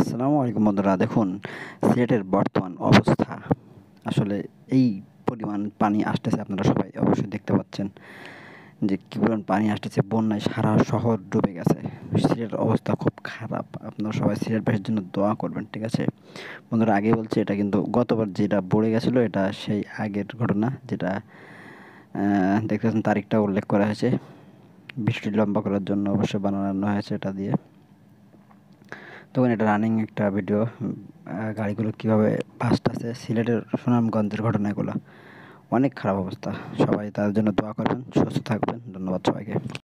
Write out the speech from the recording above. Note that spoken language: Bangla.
আসসালামু আলাইকুম বন্ধুরা দেখুন সিলেটের বর্তমান অবস্থা আসলে এই পরিমাণ পানি আসতেছে আপনারা সবাই অবশ্যই দেখতে পাচ্ছেন যে কী পরিমাণ পানি আসতেছে বন্যায় সারা শহর ডুবে গেছে সিলেটের অবস্থা খুব খারাপ আপনারা সবাই সিলেটবাসীর জন্য দোয়া করবেন ঠিক আছে বন্ধুরা আগে বলছে এটা কিন্তু গতবার যেটা পড়ে গেছিলো এটা সেই আগের ঘটনা যেটা দেখতে পাচ্ছেন তারিখটা উল্লেখ করা হয়েছে বৃষ্টি লম্বা করার জন্য অবশ্যই বানানো হয়েছে এটা দিয়ে দেখুন এটা রানিং একটা ভিডিও গাড়িগুলো কীভাবে ফার্স্ট আছে সিলেটের সুনামগঞ্জের ঘটনাগুলো অনেক খারাপ অবস্থা সবাই তার জন্য দোয়া করবেন সুস্থ থাকবেন ধন্যবাদ সবাইকে